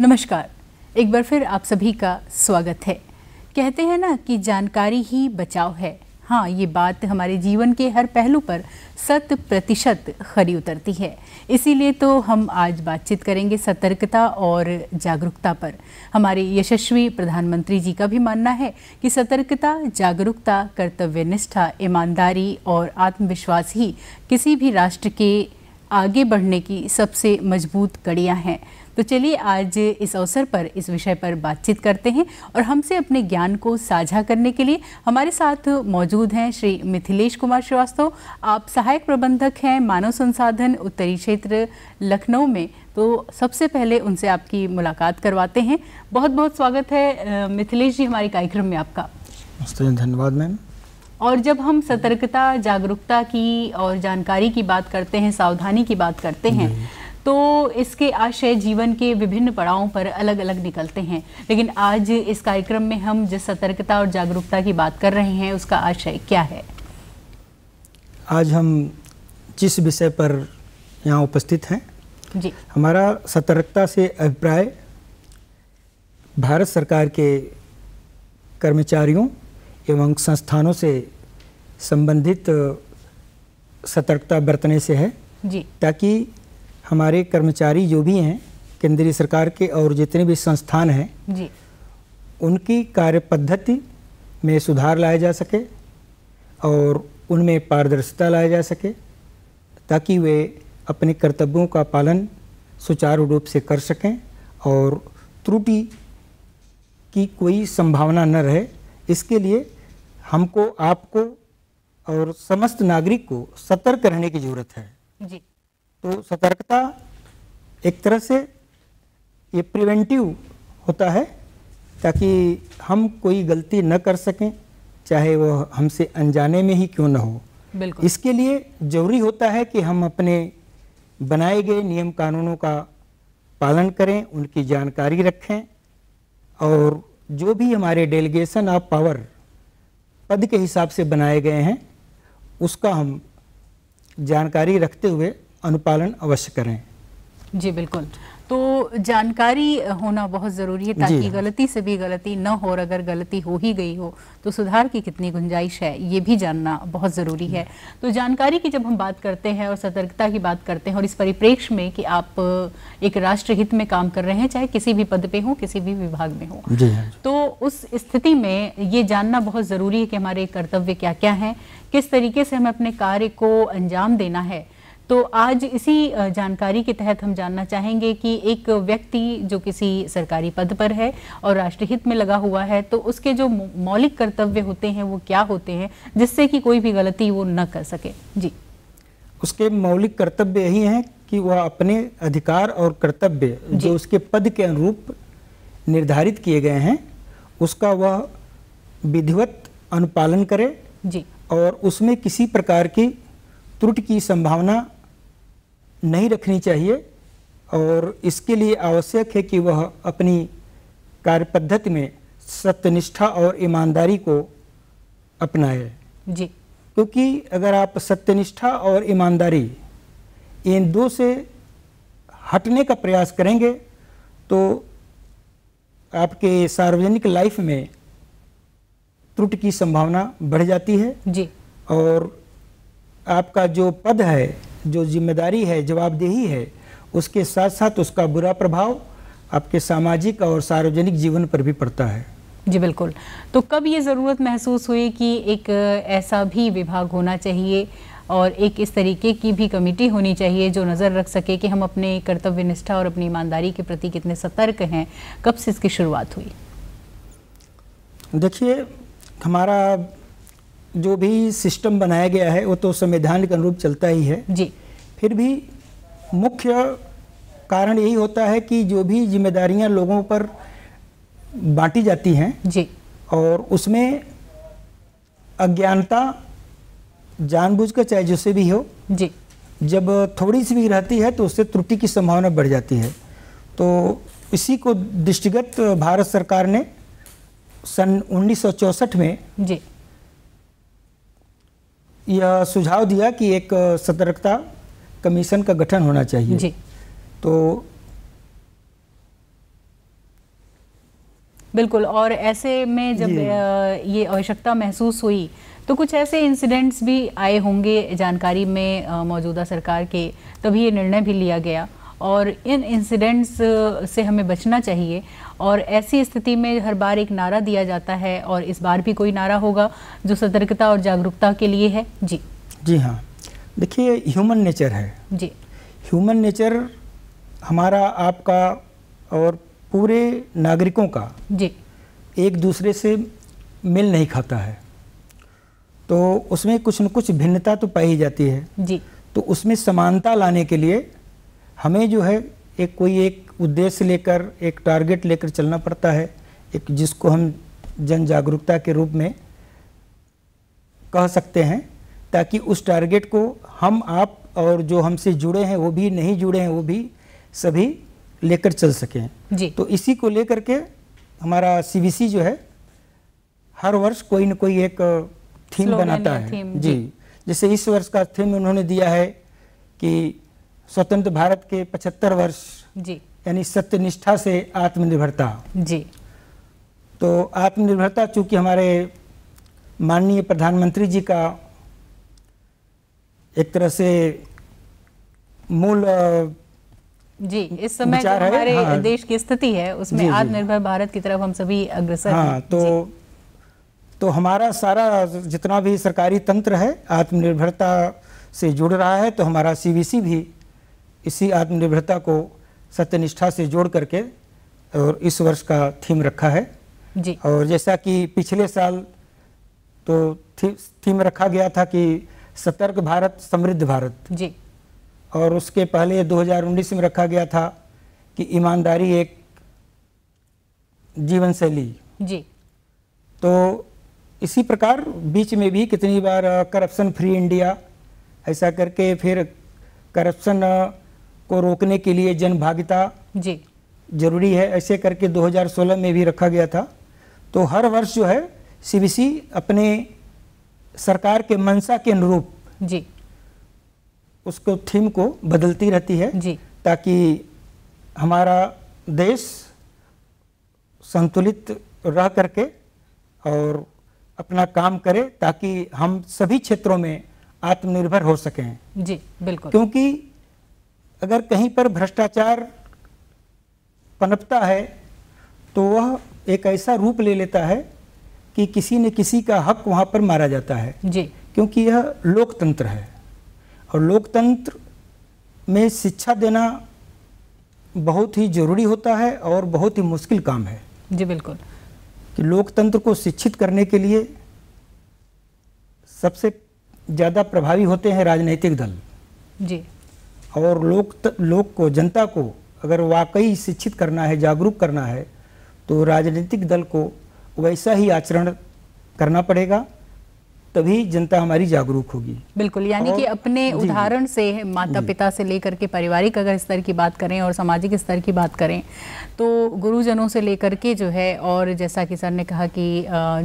नमस्कार एक बार फिर आप सभी का स्वागत है कहते हैं ना कि जानकारी ही बचाव है हाँ ये बात हमारे जीवन के हर पहलू पर शत प्रतिशत खरी उतरती है इसीलिए तो हम आज बातचीत करेंगे सतर्कता और जागरूकता पर हमारे यशस्वी प्रधानमंत्री जी का भी मानना है कि सतर्कता जागरूकता कर्तव्यनिष्ठा ईमानदारी और आत्मविश्वास ही किसी भी राष्ट्र के आगे बढ़ने की सबसे मजबूत कड़ियाँ हैं तो चलिए आज इस अवसर पर इस विषय पर बातचीत करते हैं और हमसे अपने ज्ञान को साझा करने के लिए हमारे साथ मौजूद हैं श्री मिथिलेश कुमार श्रीवास्तव आप सहायक प्रबंधक हैं मानव संसाधन उत्तरी क्षेत्र लखनऊ में तो सबसे पहले उनसे आपकी मुलाकात करवाते हैं बहुत बहुत स्वागत है मिथिलेश जी हमारे कार्यक्रम में आपका धन्यवाद मैम और जब हम सतर्कता जागरूकता की और जानकारी की बात करते हैं सावधानी की बात करते हैं तो इसके आशय जीवन के विभिन्न पड़ावों पर अलग अलग निकलते हैं लेकिन आज इस कार्यक्रम में हम जिस सतर्कता और जागरूकता की बात कर रहे हैं उसका आशय क्या है आज हम जिस विषय पर यहाँ उपस्थित हैं जी हमारा सतर्कता से अभिप्राय भारत सरकार के कर्मचारियों एवं संस्थानों से संबंधित सतर्कता बरतने से है जी ताकि हमारे कर्मचारी जो भी हैं केंद्रीय सरकार के और जितने भी संस्थान हैं जी उनकी कार्य पद्धति में सुधार लाया जा सके और उनमें पारदर्शिता लाया जा सके ताकि वे अपने कर्तव्यों का पालन सुचारू रूप से कर सकें और त्रुटि की कोई संभावना न रहे इसके लिए हमको आपको और समस्त नागरिक को सतर्क रहने की जरूरत है जी तो सतर्कता एक तरह से ये प्रिवेंटिव होता है ताकि हम कोई गलती न कर सकें चाहे वह हमसे अनजाने में ही क्यों न हो बिल्कुल इसके लिए जरूरी होता है कि हम अपने बनाए गए नियम कानूनों का पालन करें उनकी जानकारी रखें और जो भी हमारे डेलीगेशन ऑफ पावर पद के हिसाब से बनाए गए हैं उसका हम जानकारी रखते हुए अनुपालन अवश्य करें जी बिल्कुल तो जानकारी होना बहुत ज़रूरी है ताकि गलती से भी गलती न हो और अगर गलती हो ही गई हो तो सुधार की कितनी गुंजाइश है ये भी जानना बहुत ज़रूरी है तो जानकारी की जब हम बात करते हैं और सतर्कता की बात करते हैं और इस परिप्रेक्ष्य में कि आप एक राष्ट्रहित में काम कर रहे हैं चाहे किसी भी पद पे हो किसी भी विभाग में हो हाँ। तो उस स्थिति में ये जानना बहुत ज़रूरी है कि हमारे कर्तव्य क्या क्या हैं किस तरीके से हमें अपने कार्य को अंजाम देना है तो आज इसी जानकारी के तहत हम जानना चाहेंगे कि एक व्यक्ति जो किसी सरकारी पद पर है और राष्ट्रहित में लगा हुआ है तो उसके जो मौलिक कर्तव्य होते हैं वो क्या होते हैं जिससे कि कोई भी गलती वो न कर सके जी उसके मौलिक कर्तव्य यही हैं कि वह अपने अधिकार और कर्तव्य जो उसके पद के अनुरूप निर्धारित किए गए हैं उसका वह विधिवत अनुपालन करे जी और उसमें किसी प्रकार की त्रुटि की संभावना नहीं रखनी चाहिए और इसके लिए आवश्यक है कि वह अपनी कार्य पद्धति में सत्यनिष्ठा और ईमानदारी को अपनाए जी क्योंकि अगर आप सत्यनिष्ठा और ईमानदारी इन दो से हटने का प्रयास करेंगे तो आपके सार्वजनिक लाइफ में त्रुटि की संभावना बढ़ जाती है जी और आपका जो पद है जो जिम्मेदारी है जवाबदेही है उसके साथ साथ उसका बुरा प्रभाव आपके सामाजिक और सार्वजनिक जीवन पर भी पड़ता है जी बिल्कुल तो कब ये ज़रूरत महसूस हुई कि एक ऐसा भी विभाग होना चाहिए और एक इस तरीके की भी कमेटी होनी चाहिए जो नज़र रख सके कि हम अपने कर्तव्य निष्ठा और अपनी ईमानदारी के प्रति कितने सतर्क हैं कब से इसकी शुरुआत हुई देखिए हमारा जो भी सिस्टम बनाया गया है वो तो संविधान के अनुरूप चलता ही है जी फिर भी मुख्य कारण यही होता है कि जो भी जिम्मेदारियां लोगों पर बांटी जाती हैं जी और उसमें अज्ञानता जानबूझ कर चाहे जिससे भी हो जी जब थोड़ी सी भी रहती है तो उससे त्रुटि की संभावना बढ़ जाती है तो इसी को दृष्टिगत भारत सरकार ने सन उन्नीस में जी यह सुझाव दिया कि एक सतर्कता कमीशन का गठन होना चाहिए जी तो बिल्कुल और ऐसे में जब ये आवश्यकता महसूस हुई तो कुछ ऐसे इंसिडेंट्स भी आए होंगे जानकारी में मौजूदा सरकार के तभी ये निर्णय भी लिया गया और इन इंसिडेंट्स से हमें बचना चाहिए और ऐसी स्थिति में हर बार एक नारा दिया जाता है और इस बार भी कोई नारा होगा जो सतर्कता और जागरूकता के लिए है जी जी हाँ देखिए ह्यूमन नेचर है जी ह्यूमन नेचर हमारा आपका और पूरे नागरिकों का जी एक दूसरे से मिल नहीं खाता है तो उसमें कुछ न कुछ भिन्नता तो पाई जाती है जी तो उसमें समानता लाने के लिए हमें जो है एक कोई एक उद्देश्य लेकर एक टारगेट लेकर चलना पड़ता है एक जिसको हम जन जागरूकता के रूप में कह सकते हैं ताकि उस टारगेट को हम आप और जो हमसे जुड़े हैं वो भी नहीं जुड़े हैं वो भी सभी लेकर चल सकें जी तो इसी को लेकर के हमारा सी जो है हर वर्ष कोई न कोई एक थीम बनाता है थीम, जी जैसे इस वर्ष का थीम उन्होंने दिया है कि स्वतंत्र भारत के 75 वर्ष जी यानी सत्य निष्ठा से आत्मनिर्भरता जी तो आत्मनिर्भरता चूंकि हमारे माननीय प्रधानमंत्री जी का एक तरह से मूल जी इस समय जो हमारे हाँ, देश की स्थिति है उसमें आत्मनिर्भर भारत की तरफ हम सभी अग्रसर हाँ, हैं तो तो हमारा सारा जितना भी सरकारी तंत्र है आत्मनिर्भरता से जुड़ रहा है तो हमारा सीबीसी भी इसी आत्मनिर्भरता को सत्यनिष्ठा से जोड़ करके और इस वर्ष का थीम रखा है जी और जैसा कि पिछले साल तो थी, थीम रखा गया था कि सतर्क भारत समृद्ध भारत जी और उसके पहले 2019 में रखा गया था कि ईमानदारी एक जीवन शैली जी तो इसी प्रकार बीच में भी कितनी बार करप्शन फ्री इंडिया ऐसा करके फिर करप्शन को रोकने के लिए जनभागिता जी जरूरी है ऐसे करके 2016 में भी रखा गया था तो हर वर्ष जो है सीबीसी अपने सरकार के मंशा के अनुरूप जी उसको थीम को बदलती रहती है जी ताकि हमारा देश संतुलित रह करके और अपना काम करे ताकि हम सभी क्षेत्रों में आत्मनिर्भर हो सकें जी बिल्कुल क्योंकि अगर कहीं पर भ्रष्टाचार पनपता है तो वह एक ऐसा रूप ले लेता है कि किसी ने किसी का हक वहाँ पर मारा जाता है जी क्योंकि यह लोकतंत्र है और लोकतंत्र में शिक्षा देना बहुत ही जरूरी होता है और बहुत ही मुश्किल काम है जी बिल्कुल कि लोकतंत्र को शिक्षित करने के लिए सबसे ज़्यादा प्रभावी होते हैं राजनीतिक दल जी और लोक त, लोक को जनता को अगर वाकई शिक्षित करना है जागरूक करना है तो राजनीतिक दल को वैसा ही आचरण करना पड़ेगा तभी जनता हमारी जागरूक होगी बिल्कुल यानी कि अपने उदाहरण से माता पिता से लेकर के पारिवारिक अगर स्तर की बात करें और सामाजिक स्तर की बात करें तो गुरुजनों से लेकर के जो है और जैसा कि सर ने कहा कि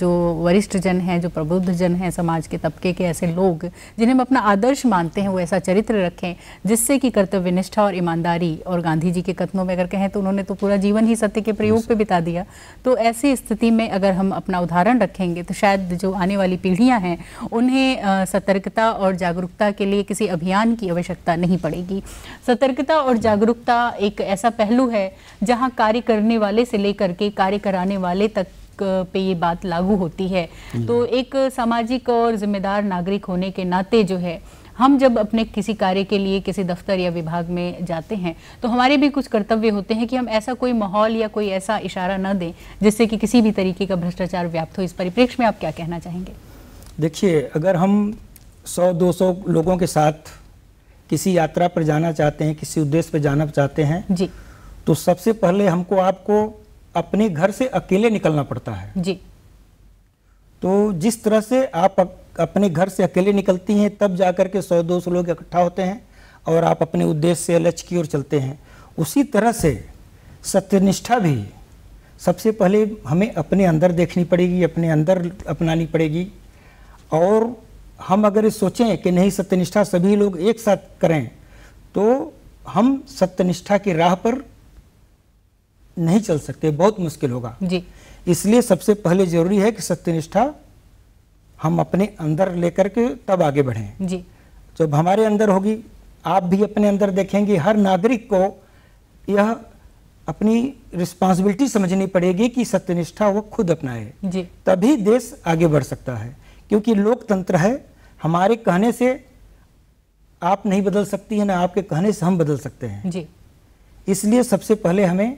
जो वरिष्ठ जन हैं जो प्रबुद्ध जन हैं समाज के तबके के ऐसे लोग जिन्हें हम अपना आदर्श मानते हैं वो ऐसा चरित्र रखें जिससे कि कर्तव्य निष्ठा और ईमानदारी और गांधी जी के कथनों में अगर कहें तो उन्होंने तो पूरा जीवन ही सत्य के प्रयोग पर बिता दिया तो ऐसी स्थिति में अगर हम अपना उदाहरण रखेंगे तो शायद जो आने वाली पीढ़ियाँ हैं हैं उन्हें सतर्कता और जागरूकता के लिए किसी अभियान की आवश्यकता नहीं पड़ेगी सतर्कता और जागरूकता एक ऐसा पहलू है जहाँ कार्य करने वाले से लेकर के कार्य कराने वाले तक पे ये बात लागू होती है तो एक सामाजिक और जिम्मेदार नागरिक होने के नाते जो है हम जब अपने किसी कार्य के लिए किसी दफ्तर या विभाग में जाते हैं तो हमारे भी कुछ कर्तव्य होते हैं कि हम ऐसा कोई माहौल या कोई ऐसा इशारा न दें जिससे कि किसी भी तरीके का भ्रष्टाचार व्याप्त हो इस परिप्रेक्ष्य में आप क्या कहना चाहेंगे देखिए अगर हम 100-200 लोगों के साथ किसी यात्रा पर जाना चाहते हैं किसी उद्देश्य पर जाना चाहते हैं जी तो सबसे पहले हमको आपको अपने घर से अकेले निकलना पड़ता है जी तो जिस तरह से आप अपने घर से अकेले निकलती हैं तब जाकर के सौ दो सौ लोग इकट्ठा होते हैं और आप अपने उद्देश्य से लक्ष्य की ओर चलते हैं उसी तरह से सत्यनिष्ठा भी सबसे पहले हमें अपने अंदर देखनी पड़ेगी अपने अंदर अपनानी पड़ेगी और हम अगर ये सोचें कि नहीं सत्यनिष्ठा सभी लोग एक साथ करें तो हम सत्यनिष्ठा की राह पर नहीं चल सकते बहुत मुश्किल होगा जी इसलिए सबसे पहले जरूरी है कि सत्यनिष्ठा हम अपने अंदर लेकर के तब आगे बढ़ें जी जब हमारे अंदर होगी आप भी अपने अंदर देखेंगे हर नागरिक को यह अपनी रिस्पॉन्सिबिलिटी समझनी पड़ेगी कि सत्यनिष्ठा वो खुद अपनाए जी तभी देश आगे बढ़ सकता है क्योंकि लोकतंत्र है हमारे कहने से आप नहीं बदल सकती है ना आपके कहने से हम बदल सकते हैं जी इसलिए सबसे पहले हमें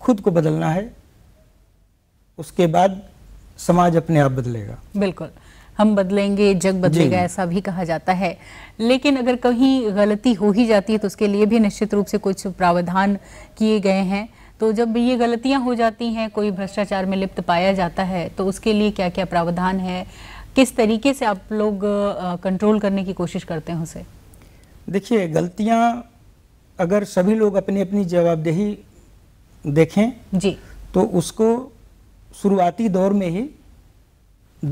खुद को बदलना है उसके बाद समाज अपने आप बदलेगा बिल्कुल हम बदलेंगे जग बदलेगा ऐसा भी कहा जाता है लेकिन अगर कहीं गलती हो ही जाती है तो उसके लिए भी निश्चित रूप से कुछ प्रावधान किए गए हैं तो जब ये गलतियां हो जाती हैं कोई भ्रष्टाचार में लिप्त पाया जाता है तो उसके लिए क्या क्या प्रावधान है किस तरीके से आप लोग कंट्रोल करने की कोशिश करते हैं उसे देखिए गलतियां अगर सभी लोग अपनी अपनी जवाबदेही देखें जी तो उसको शुरुआती दौर में ही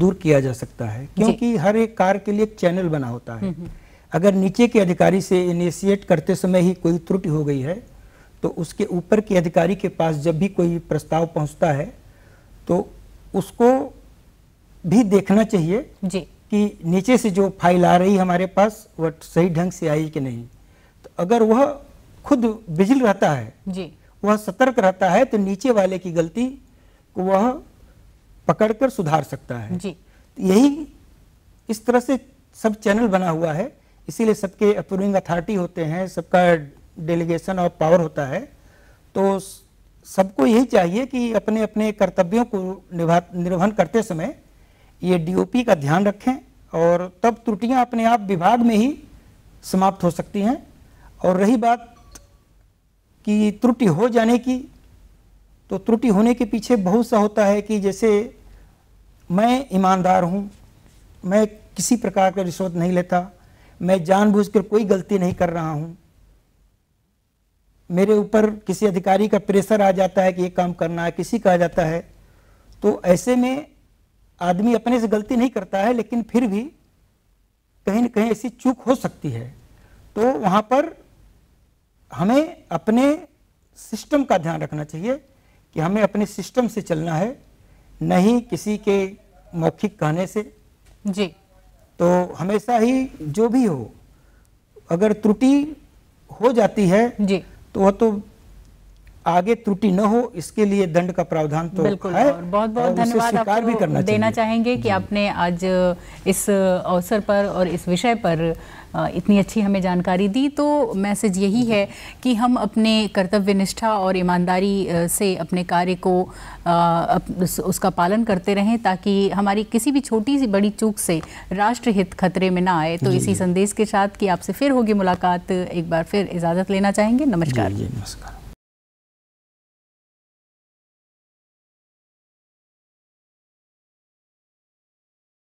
दूर किया जा सकता है क्योंकि हर एक कार्य के लिए एक चैनल बना होता है अगर नीचे के अधिकारी से इनिशिएट करते समय ही कोई त्रुटि हो गई है तो उसके ऊपर के अधिकारी के पास जब भी कोई प्रस्ताव पहुंचता है तो उसको भी देखना चाहिए जी कि नीचे से जो फाइल आ रही हमारे पास वह सही ढंग से आई कि नहीं तो अगर वह खुद बिजल रहता है जी वह सतर्क रहता है तो नीचे वाले की गलती को वह पकड़कर सुधार सकता है जी तो यही इस तरह से सब चैनल बना हुआ है इसीलिए सबके अप्रूविंग अथॉरिटी होते हैं सबका डेलीगेशन ऑफ पावर होता है तो सबको यही चाहिए कि अपने अपने कर्तव्यों को निभा निर्वहन करते समय ये डीओपी का ध्यान रखें और तब त्रुटियां अपने आप विभाग में ही समाप्त हो सकती हैं और रही बात कि त्रुटि हो जाने की तो त्रुटि होने के पीछे बहुत सा होता है कि जैसे मैं ईमानदार हूँ मैं किसी प्रकार का रिश्वत नहीं लेता मैं जानबूझकर कोई गलती नहीं कर रहा हूँ मेरे ऊपर किसी अधिकारी का प्रेशर आ जाता है कि ये काम करना है किसी का आ जाता है तो ऐसे में आदमी अपने से गलती नहीं करता है लेकिन फिर भी कहीं ना कहीं ऐसी चूक हो सकती है तो वहाँ पर हमें अपने सिस्टम का ध्यान रखना चाहिए कि हमें अपने सिस्टम से चलना है नहीं किसी के मौखिक कहने से जी तो हमेशा ही जो भी हो अगर त्रुटि हो जाती है जी तो वह तो आगे त्रुटि न हो इसके लिए दंड का प्रावधान तो बिल्कुल है और बहुत बहुत धन्यवाद आपको भी करना देना चाहेंगे कि आपने आज इस अवसर पर और इस विषय पर इतनी अच्छी हमें जानकारी दी तो मैसेज यही है कि हम अपने कर्तव्य निष्ठा और ईमानदारी से अपने कार्य को उसका पालन करते रहें ताकि हमारी किसी भी छोटी सी बड़ी चूक से राष्ट्र हित खतरे में ना आए तो इसी संदेश के साथ कि आपसे फिर होगी मुलाकात एक बार फिर इजाज़त लेना चाहेंगे नमस्कार जी, नमस्कार